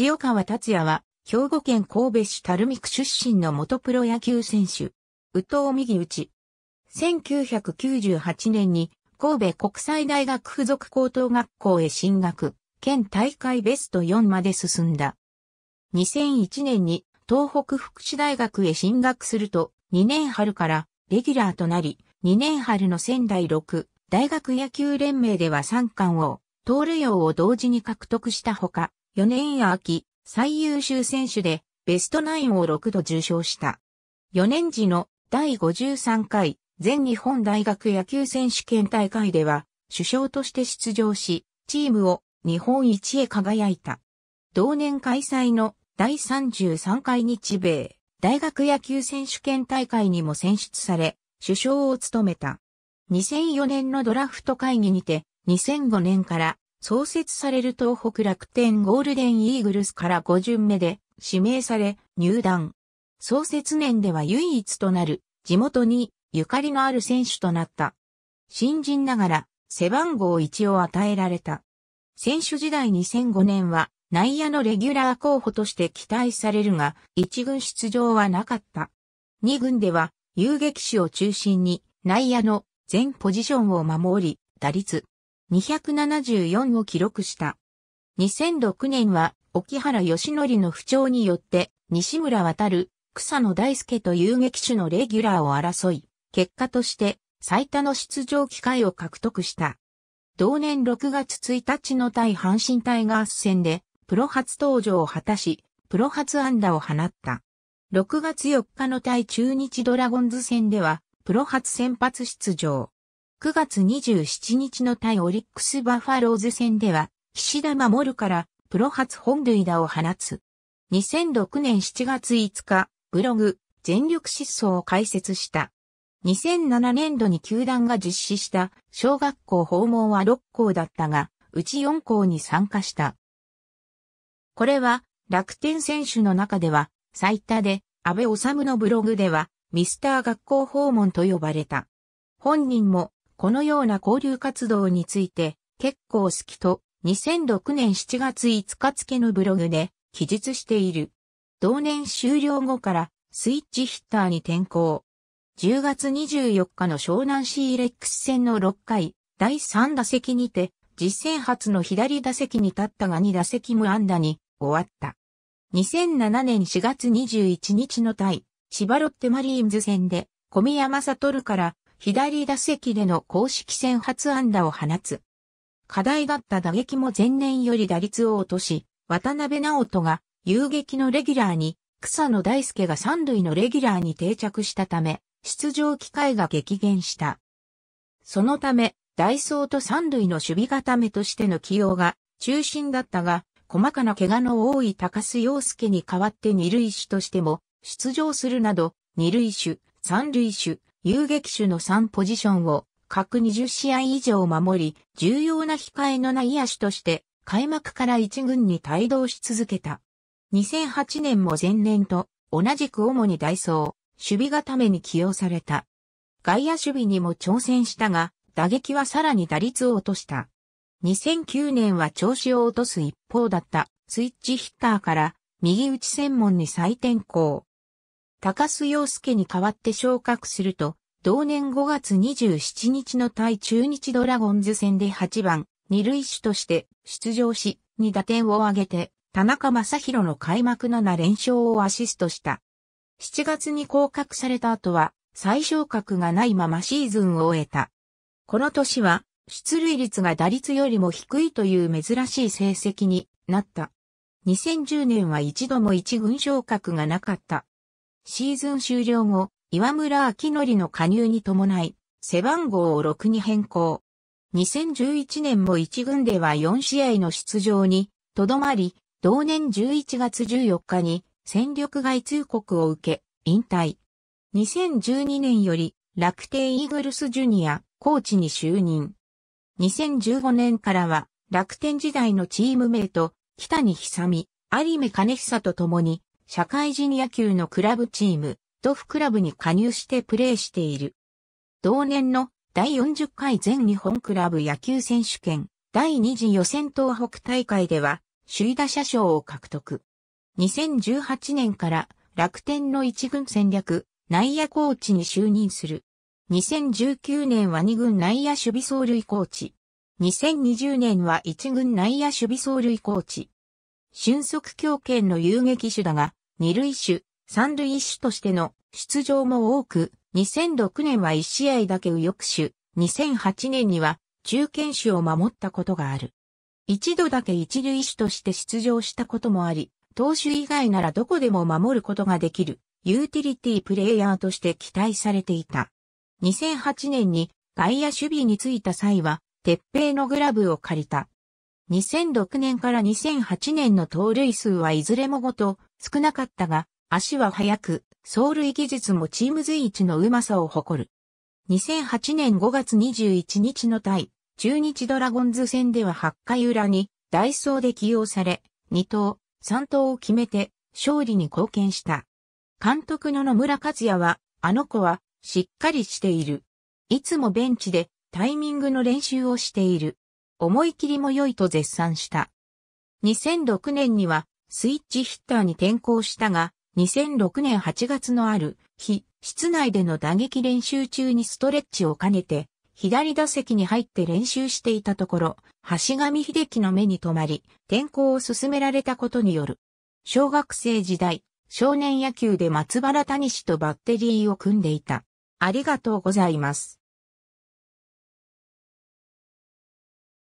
塩川達也は、兵庫県神戸市垂水区出身の元プロ野球選手。宇藤右打ち。1998年に神戸国際大学附属高等学校へ進学、県大会ベスト4まで進んだ。2001年に東北福祉大学へ進学すると、2年春からレギュラーとなり、2年春の仙台6大学野球連盟では3冠王、盗塁王を同時に獲得したほか、4年や秋、最優秀選手でベストナインを6度受賞した。4年時の第53回全日本大学野球選手権大会では首相として出場し、チームを日本一へ輝いた。同年開催の第33回日米大学野球選手権大会にも選出され、首相を務めた。2004年のドラフト会議にて、2005年から創設される東北楽天ゴールデンイーグルスから5巡目で指名され入団。創設年では唯一となる地元にゆかりのある選手となった。新人ながら背番号1を与えられた。選手時代2005年は内野のレギュラー候補として期待されるが、1軍出場はなかった。2軍では遊撃手を中心に内野の全ポジションを守り、打率、274を記録した。2006年は、沖原義則の不調によって、西村渡る、草野大輔と遊撃手のレギュラーを争い、結果として最多の出場機会を獲得した。同年6月1日の対阪神タイガース戦で、プロ初登場を果たし、プロ初安打を放った。6月4日の対中日ドラゴンズ戦では、プロ初先発出場。9月27日の対オリックスバファローズ戦では、岸田守からプロ初本塁打を放つ。2006年7月5日、ブログ、全力疾走を開設した。2007年度に球団が実施した小学校訪問は6校だったが、うち4校に参加した。これは楽天選手の中では最多で、安倍治のブログではミスター学校訪問と呼ばれた。本人もこのような交流活動について、結構好きと、2006年7月5日付のブログで記述している。同年終了後からスイッチヒッターに転向。10月24日の湘南シーレックス戦の6回、第3打席にて、実戦初の左打席に立ったが2打席無安打に終わった。2007年4月21日の対、千葉ロッテマリーンズ戦で、小宮山悟から左打席での公式戦初安打を放つ。課題だった打撃も前年より打率を落とし、渡辺直人が遊撃のレギュラーに、草野大輔が三塁のレギュラーに定着したため、出場機会が激減した。そのため、ダイソーと三塁の守備固めとしての起用が中心だったが、細かな怪我の多い高須洋介に代わって二塁手としても出場するなど、二塁手、三塁手、遊撃手の3ポジションを各20試合以上守り、重要な控えの内野手として、開幕から1軍に帯同し続けた。2008年も前年と同じく主にダイソー、守備固めに起用された。外野守備にも挑戦したが、打撃はさらに打率を落とした。2009年は調子を落とす一方だったスイッチヒッターから右打ち専門に再転向。高須洋介に代わって昇格すると、同年5月27日の対中日ドラゴンズ戦で8番、二塁手として出場し、2打点を挙げて、田中正宏の開幕7連勝をアシストした。7月に降格された後は、再昇格がないままシーズンを終えた。この年は、出塁率が打率よりも低いという珍しい成績になった。2010年は一度も一軍昇格がなかった。シーズン終了後、岩村明則の加入に伴い、背番号を6に変更。2011年も1軍では4試合の出場に、とどまり、同年11月14日に、戦力外通告を受け、引退。2012年より、楽天イーグルスジュニア、コーチに就任。2015年からは、楽天時代のチームメイト、北に久美、有目兼久と共に、社会人野球のクラブチーム、ドフクラブに加入してプレーしている。同年の第40回全日本クラブ野球選手権第2次予選東北大会では首位打者賞を獲得。2018年から楽天の一軍戦略内野コーチに就任する。2019年は二軍内野守備走塁コーチ。2020年は一軍内野守備走塁コーチ。俊足強権の遊撃手だが、二塁手、三塁手としての出場も多く、2006年は1試合だけ右翼手、2008年には中堅手を守ったことがある。一度だけ一塁手として出場したこともあり、投手以外ならどこでも守ることができる、ユーティリティプレイヤーとして期待されていた。2008年に外野守備に就いた際は、鉄平のグラブを借りた。2006年から2008年の盗塁数はいずれもごと少なかったが、足は速く、走塁技術もチーム随一のうまさを誇る。2008年5月21日の対、中日ドラゴンズ戦では8回裏に、ダイソーで起用され、2投、3投を決めて、勝利に貢献した。監督の野村克也は、あの子は、しっかりしている。いつもベンチで、タイミングの練習をしている。思い切りも良いと絶賛した。2006年にはスイッチヒッターに転向したが、2006年8月のある日、室内での打撃練習中にストレッチを兼ねて、左打席に入って練習していたところ、橋上秀樹の目に留まり、転校を進められたことによる。小学生時代、少年野球で松原谷氏とバッテリーを組んでいた。ありがとうございます。